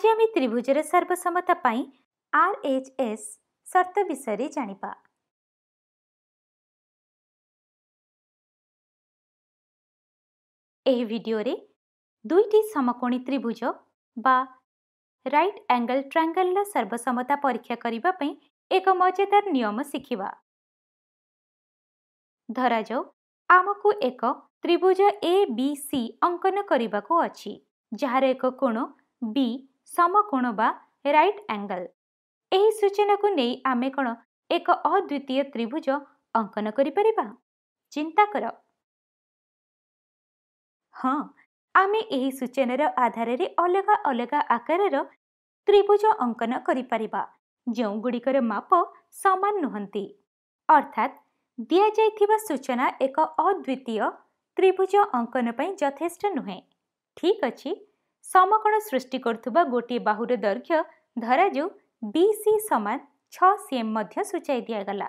ଆଜି ଆମେ ତ୍ରିଭୁଜର ସର୍ବସମ୍ମତା ପାଇଁ ଆର୍ ଏଚ୍ ଏସ୍ ସର୍ତ୍ତ ବିଷୟରେ ଜାଣିବା ଏହି ଭିଡ଼ିଓରେ ଦୁଇଟି ସମକୋଣୀ ତ୍ରିଭୁଜ ବା ରାଇଟ୍ ଆଙ୍ଗଲ୍ ଟ୍ରାଙ୍ଗଲ୍ର ସର୍ବସମ୍ମତା ପରୀକ୍ଷା କରିବା ପାଇଁ ଏକ ମଜାଦାର ନିୟମ ଶିଖିବା ଧରାଯାଉ ଆମକୁ ଏକ ତ୍ରିଭୁଜ ଏ ବି ସି ଅଙ୍କନ କରିବାକୁ ଅଛି ଯାହାର ଏକ କୋଣ ବି ସମକୋଣ ବା ରାଇଟ୍ ଆଙ୍ଗଲ୍ ଏହି ସୂଚନାକୁ ନେଇ ଆମେ କ'ଣ ଏକ ଅଦ୍ୱିତୀୟ ତ୍ରିଭୁଜ ଅଙ୍କନ କରିପାରିବା ଚିନ୍ତା କର ହଁ ଆମେ ଏହି ସୂଚନାର ଆଧାରରେ ଅଲଗା ଅଲଗା ଆକାରର ତ୍ରିଭୁଜ ଅଙ୍କନ କରିପାରିବା ଯେଉଁଗୁଡ଼ିକର ମାପ ସମାନ ନୁହନ୍ତି ଅର୍ଥାତ୍ ଦିଆଯାଇଥିବା ସୂଚନା ଏକ ଅଦ୍ୱିତୀୟ ତ୍ରିଭୁଜ ଅଙ୍କନ ପାଇଁ ଯଥେଷ୍ଟ ନୁହେଁ ଠିକ୍ ଅଛି ସମକୋଣ ସୃଷ୍ଟି କରୁଥିବା ଗୋଟିଏ ବାହୁର ଦୈର୍ଘ୍ୟ ଧରାଯାଉ ବି ସି ସମାନ ଛଅ ସିଏମ୍ ମଧ୍ୟ ସୂଚାଇ ଦିଆଗଲା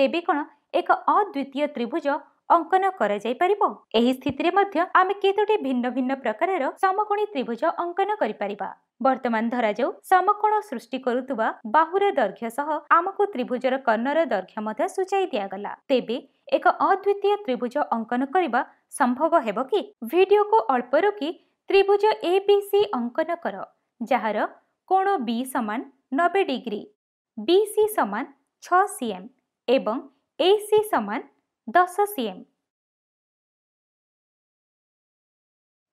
ତେବେ କ'ଣ ଏକ ଅଦ୍ୱିତୀୟ ତ୍ରିଭୁଜ ଅଙ୍କନ କରାଯାଇପାରିବ ଏହି ସ୍ଥିତିରେ ମଧ୍ୟ ଆମେ କେତୋଟି ଭିନ୍ନ ଭିନ୍ନ ପ୍ରକାରର ସମକୋଣୀ ତ୍ରିଭୁଜ ଅଙ୍କନ କରିପାରିବା ବର୍ତ୍ତମାନ ଧରାଯାଉ ସମକୋଣ ସୃଷ୍ଟି କରୁଥିବା ବାହୁର ଦୈର୍ଘ୍ୟ ସହ ଆମକୁ ତ୍ରିଭୁଜର କର୍ଣ୍ଣର ଦୈର୍ଘ୍ୟ ମଧ୍ୟ ସୂଚାଇ ଦିଆଗଲା ତେବେ ଏକ ଅଦ୍ୱିତୀୟ ତ୍ରିଭୁଜ ଅଙ୍କନ କରିବା ସମ୍ଭବ ହେବ କି ଭିଡିଓକୁ ଅଳ୍ପ ରୋକି ତ୍ରିଭୁଜ ଏ ବି ସି ଅଙ୍କନ କର ଯାହାର କୋଣ ବି ସମାନ ନବେ ଡିଗ୍ରୀ ବି ସି ସମାନ ଛଅ ସି ଏମ୍ ଏବଂ ଏ ସି ସମାନ ଦଶ ସି ଏମ୍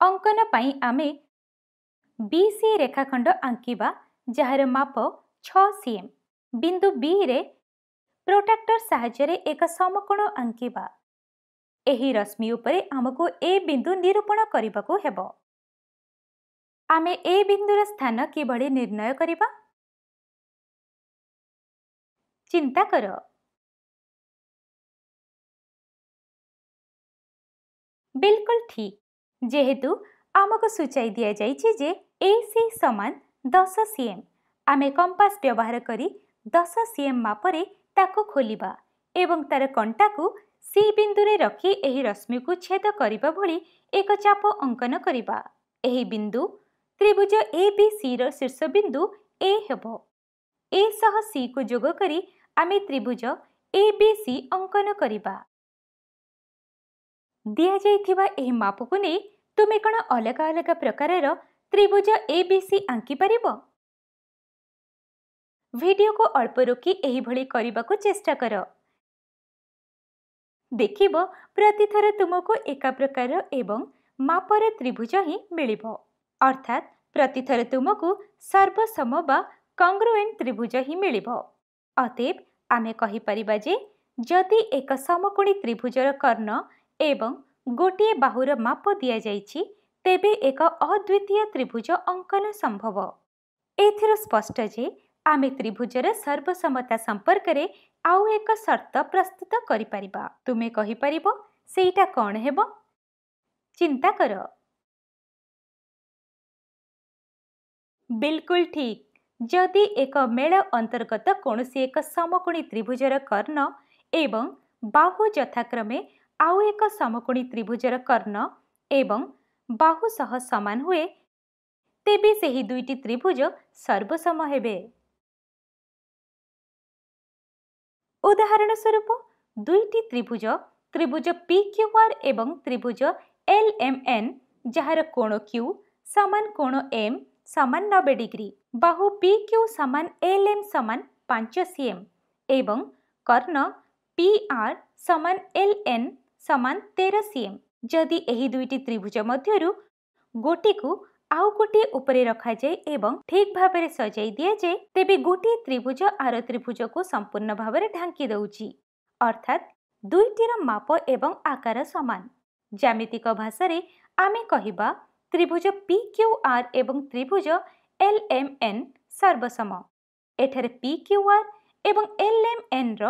ଅଙ୍କନ ପାଇଁ ଆମେ ବି ସି ରେଖାଖଣ୍ଡ ଆଙ୍କିବା ଯାହାର ମାପ ଛଅ ସିଏମ୍ ବିନ୍ଦୁ ବିରେ ପ୍ରୋଟାକ୍ଟର ସାହାଯ୍ୟରେ ଏକ ସମକୋଣ ଆଙ୍କିବା ଏହି ରଶ୍ମି ଉପରେ ଆମକୁ ଏ ବିନ୍ଦୁ ନିରୂପଣ କରିବାକୁ ହେବ ଆମେ ଏ ବିନ୍ଦୁର ସ୍ଥାନ କିଭଳି ନିର୍ଣ୍ଣୟ କରିବା ଚିନ୍ତା କର ବିଲକୁଲ ଠିକ ଯେହେତୁ ଆମକୁ ସୂଚାଇ ଦିଆଯାଇଛି ଯେ ଏ ସି ସମାନ ଦଶ ସିଏମ୍ ଆମେ କମ୍ପାସ୍ ବ୍ୟବହାର କରି ଦଶ ସିଏମ୍ ମାପରେ ତାକୁ ଖୋଲିବା ଏବଂ ତାର କଣ୍ଟାକୁ ସି ବିନ୍ଦୁରେ ରଖି ଏହି ରଶ୍ମିକୁ ଛେଦ କରିବା ଭଳି ଏକ ଚାପ ଅଙ୍କନ କରିବା ଏହି ବିନ୍ଦୁ ତ୍ରିଭୁଜ ଏ ବି ସିର ଶୀର୍ଷ ବିନ୍ଦୁ ଏ ହେବ ଏ ସହ ସିକୁ ଯୋଗ କରି ଆମେ ତ୍ରିଭୁଜ ଏ ବି ସି ଅଙ୍କନ କରିବା ଦିଆଯାଇଥିବା ଏହି ମାପକୁ ନେଇ ତୁମେ କ'ଣ ଅଲଗା ଅଲଗା ପ୍ରକାରର ତ୍ରିଭୁଜ ଏ ବି ସି ଆଙ୍କିପାରିବ ଭିଡ଼ିଓକୁ ଅଳ୍ପ ରୋକି ଏହିଭଳି କରିବାକୁ ଚେଷ୍ଟା କର ଦେଖିବ ପ୍ରତିଥର ତୁମକୁ ଏକା ପ୍ରକାର ଏବଂ ମାପର ତ୍ରିଭୁଜ ହିଁ ମିଳିବ ଅର୍ଥାତ୍ ପ୍ରତିଥର ତୁମକୁ ସର୍ବସମ ବା କଙ୍ଗ୍ରୁଏଣ୍ଟ ତ୍ରିଭୁଜ ହିଁ ମିଳିବ ଅତେବ ଆମେ କହିପାରିବା ଯେ ଯଦି ଏକ ସମକୋଣୀ ତ୍ରିଭୁଜର କର୍ଣ୍ଣ ଏବଂ ଗୋଟିଏ ବାହୁର ମାପ ଦିଆଯାଇଛି ତେବେ ଏକ ଅଦ୍ୱିତୀୟ ତ୍ରିଭୁଜ ଅଙ୍କନ ସମ୍ଭବ ଏଥିରୁ ସ୍ପଷ୍ଟ ଯେ ଆମେ ତ୍ରିଭୁଜର ସର୍ବସମତା ସମ୍ପର୍କରେ ଆଉ ଏକ ସର୍ତ୍ତ ପ୍ରସ୍ତୁତ କରିପାରିବା ତୁମେ କହିପାରିବ ସେଇଟା କ'ଣ ହେବ ଚିନ୍ତା କର ବିଲକୁଲ ଠିକ୍ ଯଦି ଏକ ମେଳ ଅନ୍ତର୍ଗତ କୌଣସି ଏକ ସମକୋଣୀ ତ୍ରିଭୁଜର କର୍ଣ୍ଣ ଏବଂ ବାହୁ ଯଥାକ୍ରମେ ଆଉ ଏକ ସମକୋଣୀ ତ୍ରିଭୁଜର କର୍ଣ୍ଣ ଏବଂ ବାହୁ ସହ ସମାନ ହୁଏ ତେବେ ସେହି ଦୁଇଟି ତ୍ରିଭୁଜ ସର୍ବସମ ହେବେ ଉଦାହରଣ ସ୍ୱରୂପ ଦୁଇଟି ତ୍ରିଭୁଜ ତ୍ରିଭୁଜ ପି କ୍ୟୁ ଆର୍ ଏବଂ ତ୍ରିଭୁଜ ଏଲ୍ ଏମ୍ ଏନ୍ ଯାହାର କୋଣ କ୍ୟୁ ସମାନ କୋଣ ଏମ୍ समान नबे डिग्री बाहु पिक्यु समान एल एम समान पाँच सिएम एउ पिआर समान एल एन समान ते एही दुईटी त्रिभुज मध्यरु आउ गोटी उपरे रखा आउने एवं ठीक भाबरे सजाइ दिए त गोटी त्रिभुज त्रिभुज को संपूर्ण भाबरे भावना दउची अर्थात दुईटी माप एवं आकार समान जामितिक भाषा ত্রিভুজ পি কিউ আর এবং ত্রিভুজ এল এম এন সর্বসম এଠାରେ পি কিউ আর এবং এল এম এন্র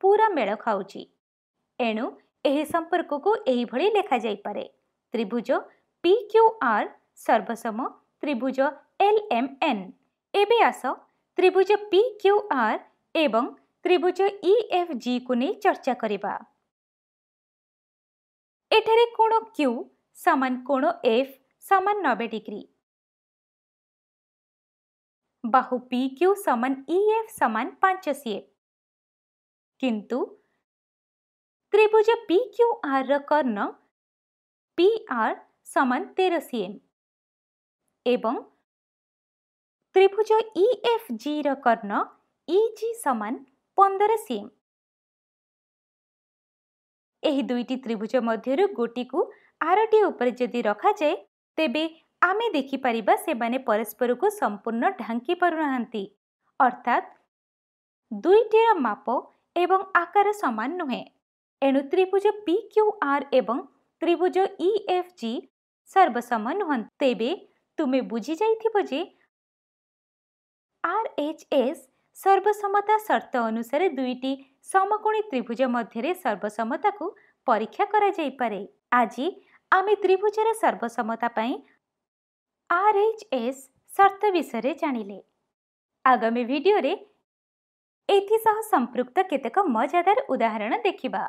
ପୁରା ମେଳ ଖାଉଛି ଏଣୁ ଏହି ସମ୍ପର୍କକୁ ଏହିଭଳି ଲେଖାଯାଇପାରେ ତ୍ରିଭୁଜ ପି କ୍ୟୁ ଆର୍ ସର୍ବସମ ତ୍ରିଭୁଜ ଏଲ୍ ଏମ୍ ଏନ୍ ଏବେ ଆସ ତ୍ରିଭୁଜ ପି କ୍ୟୁ ଆର୍ ଏବଂ ତ୍ରିଭୁଜ ଇ ଏଫ୍ ଜିକୁ ନେଇ ଚର୍ଚ୍ଚା କରିବା ଏଠାରେ କୋଣ କ୍ୟୁ समान कोण एफ समान नबे डिग्री बाहु पी क्यू समान इफ समान पांच सीए किंतु त्रिभुज पी क्यू आर रण पी आर समान तेर सीएम एवं त्रिभुज इफ जि रण इजि समान पंदर सीएम ଏହି ଦୁଇଟି ତ୍ରିଭୁଜ ମଧ୍ୟରୁ ଗୋଟିକୁ ଆରଟି ଉପରେ ଯଦି ରଖାଯାଏ ତେବେ ଆମେ ଦେଖିପାରିବା ସେମାନେ ପରସ୍ପରକୁ ସମ୍ପୂର୍ଣ୍ଣ ଢାଙ୍କି ପାରୁନାହାନ୍ତି ଅର୍ଥାତ୍ ଦୁଇଟିର ମାପ ଏବଂ ଆକାର ସମାନ ନୁହେଁ ଏଣୁ ତ୍ରିଭୁଜ ପି କ୍ୟୁ ଆର୍ ଏବଂ ତ୍ରିଭୁଜ ଇ ଏଫ୍ ଜି ସର୍ବସମ ନୁହନ୍ତି ତେବେ ତୁମେ ବୁଝିଯାଇଥିବ ଯେ ଆର୍ ଏଚ୍ ଏସ୍ ସର୍ବସମତା ସର୍ତ୍ତ ଅନୁସାରେ ଦୁଇଟି ସମକୋଣୀ ତ୍ରିଭୁଜ ମଧ୍ୟରେ ସର୍ବସମତାକୁ ପରୀକ୍ଷା କରାଯାଇପାରେ ଆଜି आम्ही त्रिभुजर सर्वसमताप आर एच एस सर्व विषय जाणले आगामी भिडर सह संपृक्त केतक मजेदार उदाहरण देखीबा।